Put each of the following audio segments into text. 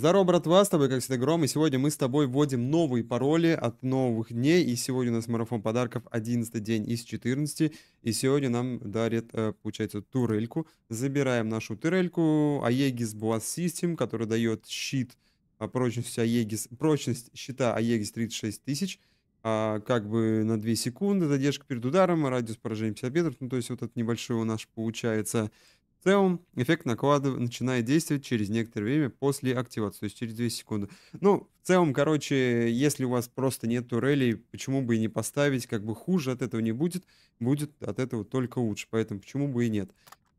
Здорово, братва, с тобой, как всегда, Гром, и сегодня мы с тобой вводим новые пароли от новых дней, и сегодня у нас марафон подарков 11 день из 14, и сегодня нам дарит, э, получается, турельку. Забираем нашу турельку, Aegis Blast System, который дает щит, прочность, Aegis, прочность щита Aegis 36 тысяч, а, как бы на 2 секунды, задержка перед ударом, радиус поражения 50 метров, ну, то есть вот этот небольшой у нас получается в целом, эффект накладыв... начинает действовать через некоторое время после активации, то есть через 2 секунды. Ну, в целом, короче, если у вас просто нет турелей, почему бы и не поставить, как бы хуже от этого не будет, будет от этого только лучше, поэтому почему бы и нет.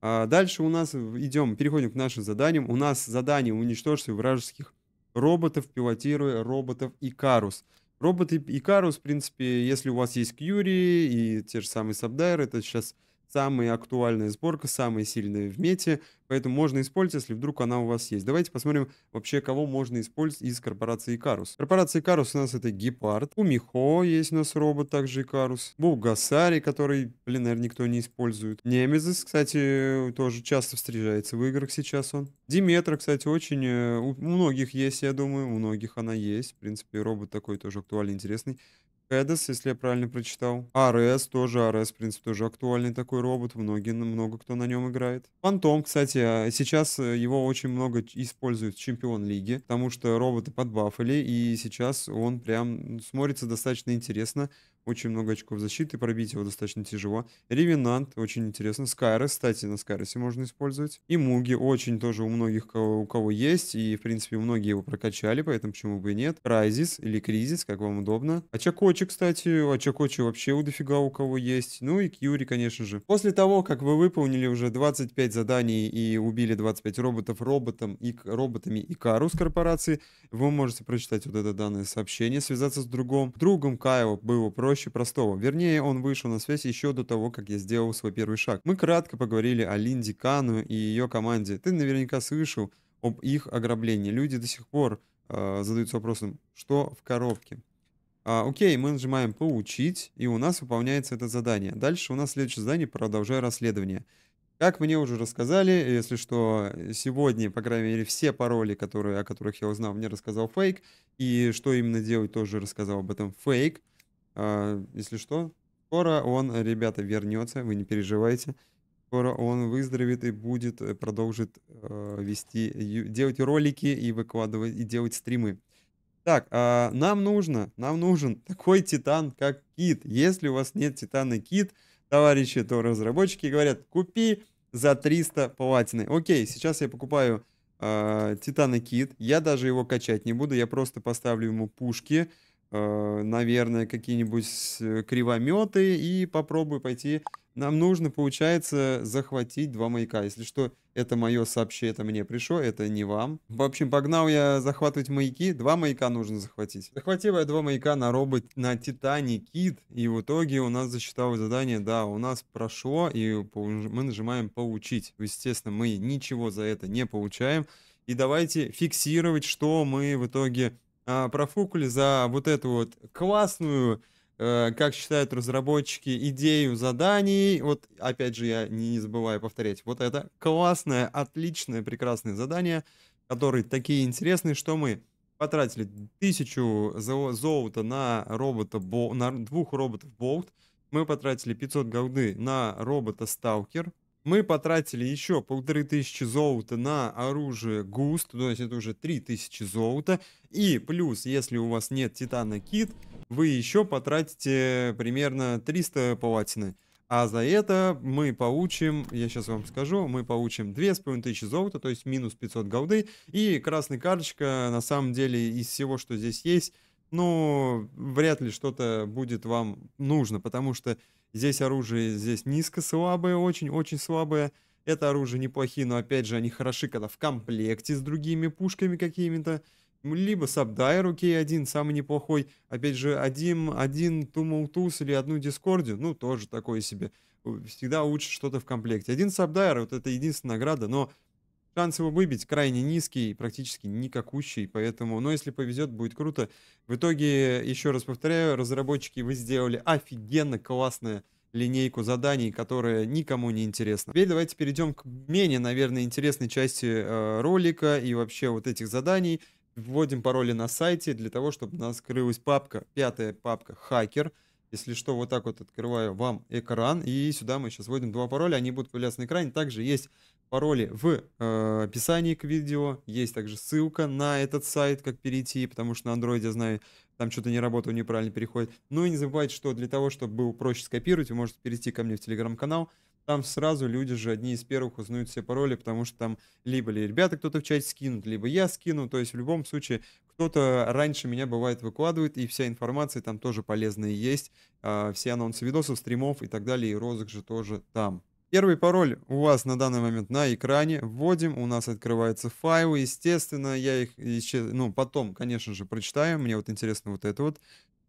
А дальше у нас идем, переходим к нашим заданиям. У нас задание уничтожить вражеских роботов, пилотируя роботов и карус. Роботы и карус, в принципе, если у вас есть Кьюри и те же самые Сабдайры, это сейчас самая актуальная сборка, самая сильная в мете, поэтому можно использовать, если вдруг она у вас есть. Давайте посмотрим вообще, кого можно использовать из корпорации Икарус. Корпорация Икарус у нас это Гепард, У Михо есть у нас робот, также Икарус, Булгасари, который, блин, наверное, никто не использует. Немезис, кстати, тоже часто встречается в играх сейчас он. Диметра, кстати, очень... Э, у многих есть, я думаю, у многих она есть. В принципе, робот такой тоже актуальный, интересный. Эдес, если я правильно прочитал. АРС тоже, АРС, в принципе, тоже актуальный такой робот. Многие, много кто на нем играет. Фантом, кстати, а, сейчас э, его очень много используют в чемпион лиги, потому что роботы подбафали, и сейчас он прям смотрится достаточно интересно очень много очков защиты, пробить его достаточно тяжело. Ревенант, очень интересно. Скайра, кстати, на Скайросе можно использовать. И Муги, очень тоже у многих, у кого есть. И, в принципе, многие его прокачали, поэтому почему бы и нет. Крайзис или Кризис, как вам удобно. Очакочи, а кстати, Очакочи а вообще у дофига у кого есть. Ну и Кьюри, конечно же. После того, как вы выполнили уже 25 заданий и убили 25 роботов роботом и роботами и Кару с корпорации, вы можете прочитать вот это данное сообщение, связаться с другом. Другом Каева было против проще простого. Вернее, он вышел на связь еще до того, как я сделал свой первый шаг. Мы кратко поговорили о Линде Кану и ее команде. Ты наверняка слышал об их ограблении. Люди до сих пор э, задаются вопросом, что в коробке. А, окей, мы нажимаем «Получить», и у нас выполняется это задание. Дальше у нас следующее задание «Продолжай расследование». Как мне уже рассказали, если что, сегодня, по крайней мере, все пароли, которые, о которых я узнал, мне рассказал Фейк, и что именно делать, тоже рассказал об этом Фейк. А, если что, скоро он, э, ребята, вернется, вы не переживайте. Скоро он выздоровеет и будет, э, продолжит э, вести, делать ролики и выкладывать, и делать стримы. Так, э, нам нужно, нам нужен такой титан, как Кит. Если у вас нет титана Кит, товарищи, то разработчики говорят, купи за 300 платины. Окей, сейчас я покупаю э, титана Кит, я даже его качать не буду, я просто поставлю ему пушки, Э, наверное, какие-нибудь э, кривометы и попробую пойти. Нам нужно, получается, захватить два маяка. Если что, это мое сообщение, это мне пришло, это не вам. В общем, погнал я захватывать маяки. Два маяка нужно захватить. Захватил я два маяка на робот, на Титане Кит. И в итоге у нас засчиталось задание, да, у нас прошло. И мы нажимаем «Получить». Естественно, мы ничего за это не получаем. И давайте фиксировать, что мы в итоге а, профукали за вот эту вот классную, э, как считают разработчики, идею заданий. Вот, опять же, я не, забываю повторять, вот это классное, отличное, прекрасное задание, которые такие интересные, что мы потратили тысячу золота на робота, на двух роботов Болт, мы потратили 500 голды на робота Сталкер, мы потратили еще полторы тысячи золота на оружие густ, то есть это уже три тысячи золота. И плюс, если у вас нет титана кит, вы еще потратите примерно 300 палатины. А за это мы получим, я сейчас вам скажу, мы получим 2500 золота, то есть минус 500 голды. И красная карточка, на самом деле, из всего, что здесь есть, ну, вряд ли что-то будет вам нужно, потому что Здесь оружие, здесь низко слабое, очень-очень слабое. Это оружие неплохие, но опять же они хороши, когда в комплекте с другими пушками какими-то. Либо Сабдайр, окей, один самый неплохой. Опять же, один, один Тумултус или одну Дискордию, ну, тоже такое себе. Э, всегда лучше что-то в комплекте. Один Сабдайр, вот это единственная награда, но Шанс его выбить крайне низкий, практически никакущий, поэтому, но если повезет, будет круто. В итоге, еще раз повторяю, разработчики, вы сделали офигенно классное линейку заданий, которая никому не интересна. Теперь давайте перейдем к менее, наверное, интересной части э, ролика и вообще вот этих заданий. Вводим пароли на сайте для того, чтобы у нас скрылась папка, пятая папка «Хакер». Если что, вот так вот открываю вам экран, и сюда мы сейчас вводим два пароля, они будут появляться на экране. Также есть пароли в э, описании к видео. Есть также ссылка на этот сайт, как перейти, потому что на Android, я знаю, там что-то не работало, неправильно переходит. Ну и не забывайте, что для того, чтобы было проще скопировать, вы можете перейти ко мне в телеграм-канал. Там сразу люди же одни из первых узнают все пароли, потому что там либо ли ребята кто-то в чате скинут, либо я скину. То есть в любом случае кто-то раньше меня бывает выкладывает, и вся информация там тоже полезная есть. А, все анонсы видосов, стримов и так далее, и розыгрыш же тоже там. Первый пароль у вас на данный момент на экране. Вводим, у нас открываются файлы. Естественно, я их исчез... ну, потом, конечно же, прочитаю. Мне вот интересно вот это вот.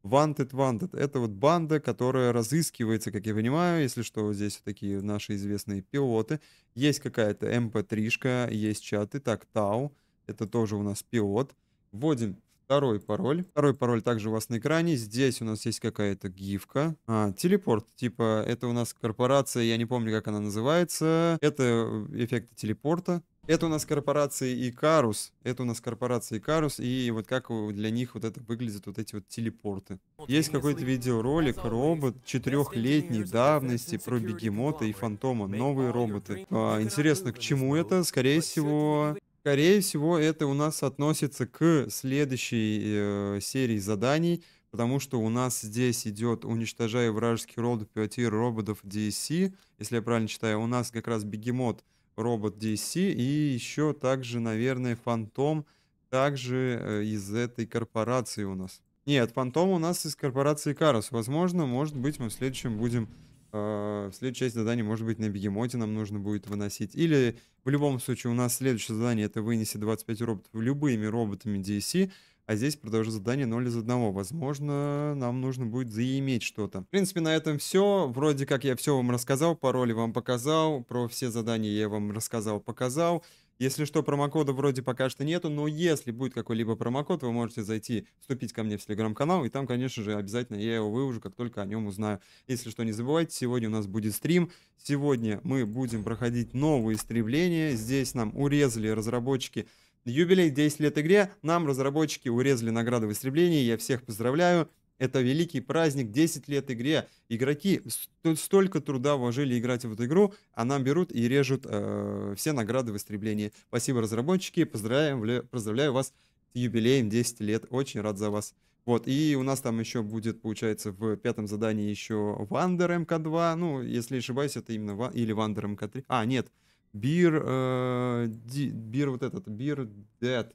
Wanted, Wanted. Это вот банда, которая разыскивается, как я понимаю, если что, здесь такие наши известные пилоты. Есть какая-то mp эм 3 есть чаты. Так, Тау, это тоже у нас пилот. Вводим второй пароль. Второй пароль также у вас на экране. Здесь у нас есть какая-то гифка. А, телепорт. Типа, это у нас корпорация, я не помню, как она называется. Это эффекты телепорта. Это у нас корпорации Икарус. Это у нас корпорация Икарус. И вот как для них вот это выглядит вот эти вот телепорты. Есть какой-то видеоролик, робот четырехлетней давности про бегемота и фантома. Новые роботы. А, интересно, к чему это? Скорее всего, Скорее всего, это у нас относится к следующей э, серии заданий, потому что у нас здесь идет «Уничтожая вражеский роботы пиотир роботов DC, Если я правильно читаю, у нас как раз бегемот робот DC и еще также, наверное, фантом также э, из этой корпорации у нас. Нет, фантом у нас из корпорации Карас. Возможно, может быть, мы в следующем будем а, в следующей части задания, может быть, на бегемоте нам нужно будет выносить. Или в любом случае у нас следующее задание это вынеси 25 роботов любыми роботами DC. а здесь продолжу задание 0 из 1. Возможно, нам нужно будет заиметь что-то. В принципе, на этом все. Вроде как я все вам рассказал, пароли вам показал, про все задания я вам рассказал, показал. Если что, промокода вроде пока что нету, но если будет какой-либо промокод, вы можете зайти, вступить ко мне в телеграм-канал, и там, конечно же, обязательно я его выложу, как только о нем узнаю. Если что, не забывайте, сегодня у нас будет стрим, сегодня мы будем проходить новые стремления, здесь нам урезали разработчики юбилей 10 лет игре, нам разработчики урезали награды в истреблении, я всех поздравляю, это великий праздник, 10 лет игре. Игроки ст- столько труда вложили играть в эту игру, а нам берут и режут э, все награды в истреблении. Спасибо, разработчики. Поздравляем, поздравляю вас с юбилеем 10 лет. Очень рад за вас. Вот, и у нас там еще будет, получается, в пятом задании еще Вандер мк 2 Ну, если ошибаюсь, это именно... Ва- или Вандер мк 3 А, нет. Бир... Э, бир вот этот. Бир... Дэд.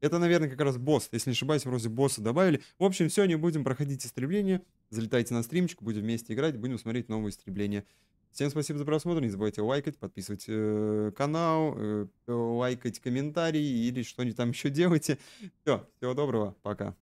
Это, наверное, как раз босс. Если не ошибаюсь, вроде босса добавили. В общем, все, не будем проходить истребление. Залетайте на стримчик, будем вместе играть, будем смотреть новые истребления. Всем спасибо за просмотр, не забывайте лайкать, подписывать э, канал, э, лайкать комментарии или что-нибудь там еще делайте. Все, всего доброго, пока.